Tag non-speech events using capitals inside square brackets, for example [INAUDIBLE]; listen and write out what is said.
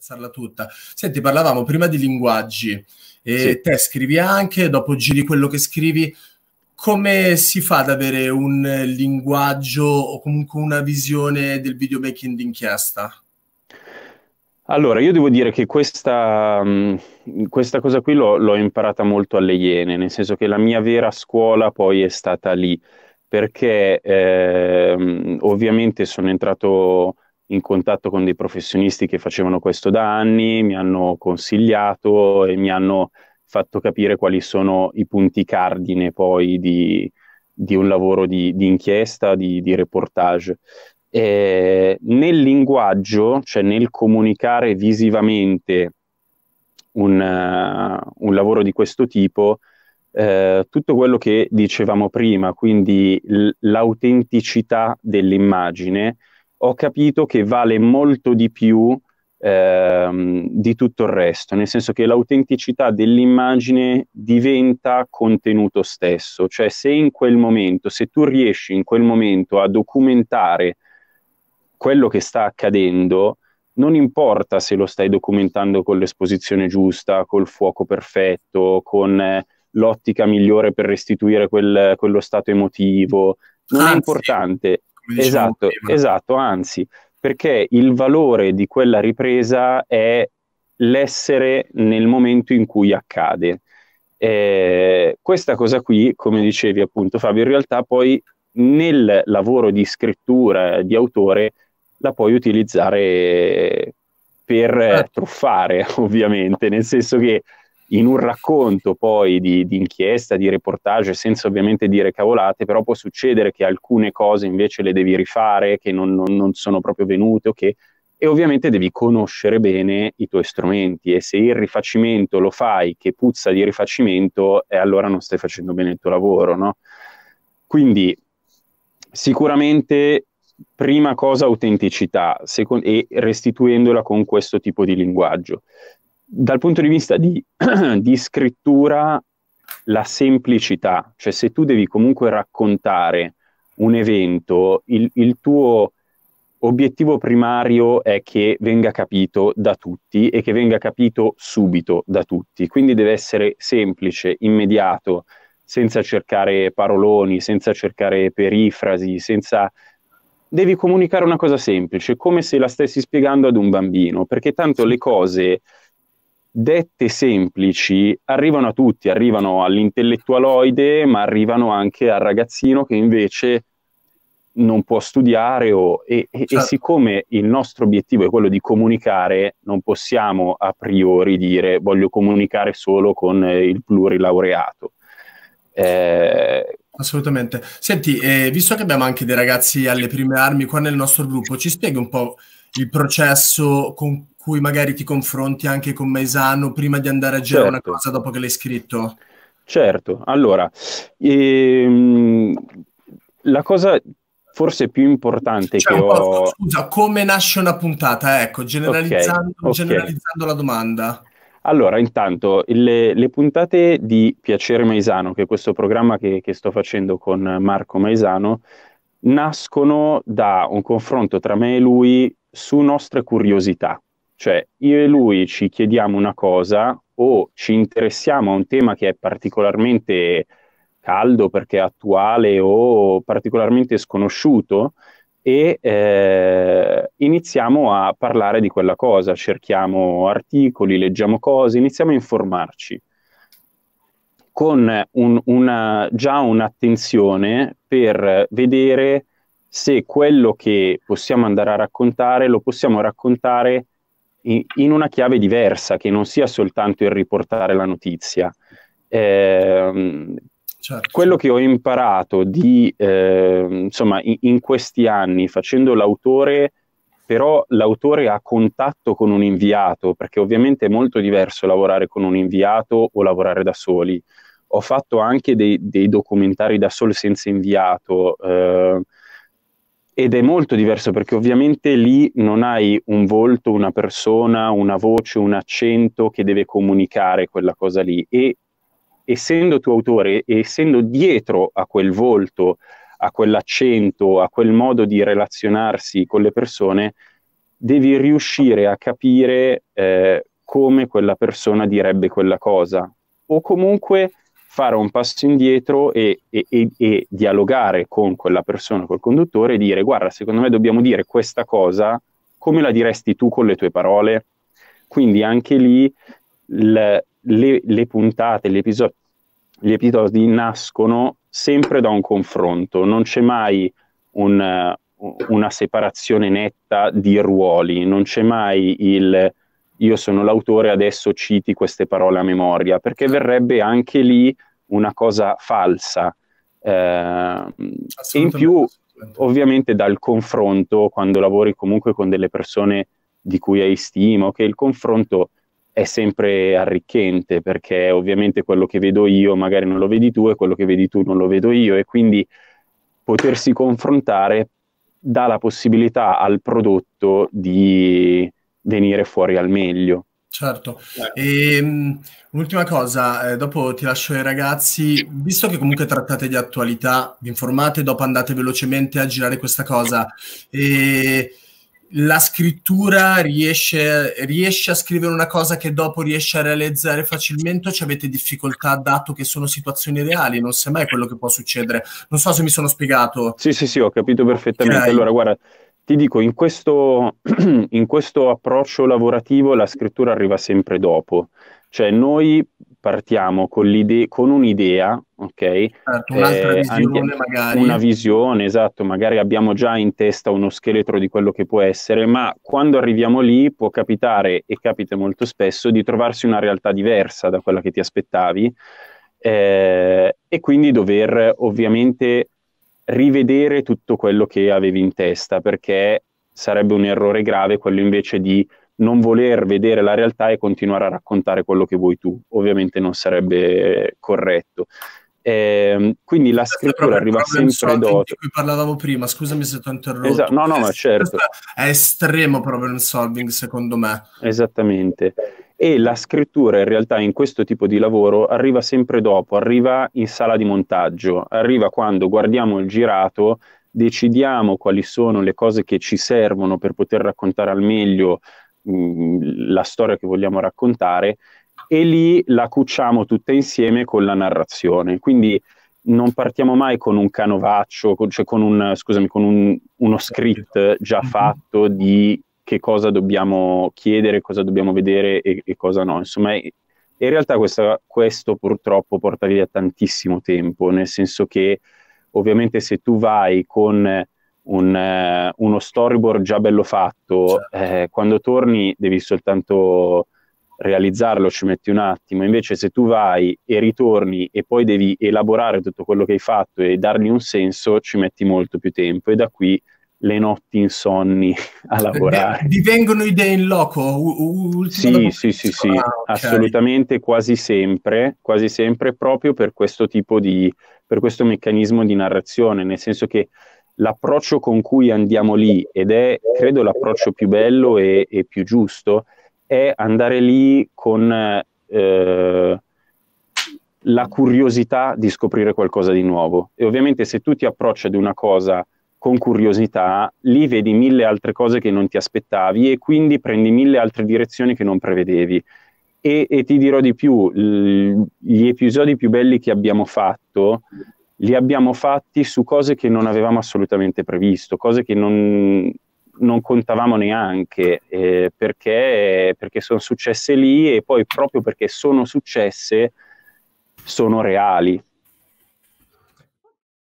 pensarla tutta. Senti, parlavamo prima di linguaggi e sì. te scrivi anche, dopo giri quello che scrivi, come si fa ad avere un linguaggio o comunque una visione del videomaking d'inchiesta? Allora, io devo dire che questa, mm, questa cosa qui l'ho, l'ho imparata molto alle Iene, nel senso che la mia vera scuola poi è stata lì, perché eh, ovviamente sono entrato in contatto con dei professionisti che facevano questo da anni, mi hanno consigliato e mi hanno fatto capire quali sono i punti cardine poi di, di un lavoro di, di inchiesta, di, di reportage. Eh, nel linguaggio, cioè nel comunicare visivamente un, uh, un lavoro di questo tipo, eh, tutto quello che dicevamo prima, quindi l- l'autenticità dell'immagine, ho capito che vale molto di più ehm, di tutto il resto, nel senso che l'autenticità dell'immagine diventa contenuto stesso, cioè se in quel momento, se tu riesci in quel momento a documentare quello che sta accadendo, non importa se lo stai documentando con l'esposizione giusta, col fuoco perfetto, con eh, l'ottica migliore per restituire quel, quello stato emotivo, non Anzi. è importante esatto, prima. esatto, anzi, perché il valore di quella ripresa è l'essere nel momento in cui accade. Eh, questa cosa qui, come dicevi appunto Fabio, in realtà poi nel lavoro di scrittura di autore la puoi utilizzare per eh, certo. truffare, [LAUGHS] ovviamente, nel senso che in un racconto poi di, di, inchiesta, di reportage, senza ovviamente dire cavolate, però può succedere che alcune cose invece le devi rifare, che non, non, non sono proprio venute o okay? che... E ovviamente devi conoscere bene i tuoi strumenti e se il rifacimento lo fai che puzza di rifacimento, eh, allora non stai facendo bene il tuo lavoro, no? Quindi sicuramente prima cosa autenticità seco- e restituendola con questo tipo di linguaggio dal punto di vista di, [CLEARS THROAT] di, scrittura, la semplicità, cioè se tu devi comunque raccontare un evento, il, il, tuo obiettivo primario è che venga capito da tutti e che venga capito subito da tutti, quindi deve essere semplice, immediato, senza cercare paroloni, senza cercare perifrasi, senza... Devi comunicare una cosa semplice, come se la stessi spiegando ad un bambino, perché tanto le cose dette semplici arrivano a tutti, arrivano all'intellettualoide, ma arrivano anche al ragazzino che invece non può studiare o, e, certo. e, siccome il nostro obiettivo è quello di comunicare, non possiamo a priori dire voglio comunicare solo con eh, il plurilaureato. Eh, Assolutamente. Senti, eh, visto che abbiamo anche dei ragazzi alle prime armi qua nel nostro gruppo, ci spieghi un po' il processo con cui magari ti confronti anche con Maisano prima di andare a girare certo. una cosa dopo che l'hai scritto? Certo, allora, ehm, la cosa forse più importante cioè, che ho... Scusa, come nasce una puntata? Ecco, generalizzando, okay, okay. la domanda. Allora, intanto, le, le, puntate di Piacere Maisano, che è questo programma che, che sto facendo con Marco Maisano, nascono da un confronto tra me e lui su nostre curiosità. Cioè, io e lui ci chiediamo una cosa o ci interessiamo a un tema che è particolarmente caldo perché è attuale o particolarmente sconosciuto e eh, iniziamo a parlare di quella cosa, cerchiamo articoli, leggiamo cose, iniziamo a informarci con un, una, già un'attenzione per vedere se quello che possiamo andare a raccontare lo possiamo raccontare in, in una chiave diversa, che non sia soltanto il riportare la notizia. Eh, certo. Quello che ho imparato di, eh, insomma, in, in, questi anni facendo l'autore, però l'autore ha contatto con un inviato, perché ovviamente è molto diverso lavorare con un inviato o lavorare da soli. Ho fatto anche dei, dei documentari da solo senza inviato. Eh, ed è molto diverso perché ovviamente lì non hai un volto, una persona, una voce, un accento che deve comunicare quella cosa lì e essendo tuo autore e essendo dietro a quel volto, a quell'accento, a quel modo di relazionarsi con le persone, devi riuscire a capire eh, come quella persona direbbe quella cosa o comunque fare un passo indietro e, e, e, e, dialogare con quella persona, col conduttore, e dire guarda, secondo me dobbiamo dire questa cosa, come la diresti tu con le tue parole? Quindi anche lì le, le, le puntate, gli episodi, gli episodi nascono sempre da un confronto, non c'è mai un, una separazione netta di ruoli, non c'è mai il io sono l'autore, adesso citi queste parole a memoria, perché verrebbe anche lì una cosa falsa. Eh, in più, ovviamente, dal confronto, quando lavori comunque con delle persone di cui hai stima, che il confronto è sempre arricchente, perché ovviamente quello che vedo io magari non lo vedi tu e quello che vedi tu non lo vedo io, e quindi potersi confrontare dà la possibilità al prodotto di venire fuori al meglio. Certo. E, ehm, un'ultima cosa, eh, dopo ti lascio ai ragazzi, visto che comunque trattate di attualità, vi informate, dopo andate velocemente a girare questa cosa. E, la scrittura riesce, riesce, a scrivere una cosa che dopo riesce a realizzare facilmente o ci avete difficoltà dato che sono situazioni reali? Non sai mai quello che può succedere. Non so se mi sono spiegato. Sì, sì, sì, ho capito perfettamente. Okay. Allora, guarda, ti dico, in questo, [CLEARS THROAT] in questo approccio lavorativo la scrittura arriva sempre dopo. Cioè noi partiamo con, con un'idea, ok? Certo, un'altra eh, visione magari. Una visione, esatto, magari abbiamo già in testa uno scheletro di quello che può essere, ma quando arriviamo lì può capitare, e capita molto spesso, di trovarsi una realtà diversa da quella che ti aspettavi eh, e quindi dover ovviamente rivedere tutto quello che avevi in testa, perché sarebbe un errore grave quello invece di non voler vedere la realtà e continuare a raccontare quello che vuoi tu. Ovviamente non sarebbe corretto. Eh, quindi la scrittura arriva sempre dopo. Di cui parlavamo prima, scusami se ti ho interrotto. Esa- no, no, ma certo. È estremo problem solving, secondo me. Esattamente e la scrittura in realtà in questo tipo di lavoro arriva sempre dopo, arriva in sala di montaggio, arriva quando guardiamo il girato, decidiamo quali sono le cose che ci servono per poter raccontare al meglio mh, mm, la storia che vogliamo raccontare e lì la cucciamo tutta insieme con la narrazione. Quindi non partiamo mai con un canovaccio, con, cioè con, un, scusami, con un, uno script già mm-hmm. fatto di che cosa dobbiamo chiedere, cosa dobbiamo vedere e, e cosa no. Insomma, in realtà questa, questo purtroppo porta via tantissimo tempo, nel senso che ovviamente se tu vai con un, eh, uno storyboard già bello fatto, certo. eh, quando torni devi soltanto realizzarlo, ci metti un attimo, invece se tu vai e ritorni e poi devi elaborare tutto quello che hai fatto e dargli un senso, ci metti molto più tempo e da qui le notti insonni a lavorare. Divengono idee in loco? Sì, sì, sì, sì, ah, okay. assolutamente, quasi sempre, quasi sempre proprio per questo tipo di, per questo meccanismo di narrazione, nel senso che l'approccio con cui andiamo lì, ed è credo l'approccio più bello e, e più giusto, è andare lì con eh, la curiosità di scoprire qualcosa di nuovo. E ovviamente se tu ti approcci ad una cosa con curiosità, lì vedi mille altre cose che non ti aspettavi e quindi prendi mille altre direzioni che non prevedevi. E, e ti dirò di più, l- gli episodi più belli che abbiamo fatto li abbiamo fatti su cose che non avevamo assolutamente previsto, cose che non, non contavamo neanche, eh, perché, perché sono successe lì e poi proprio perché sono successe sono reali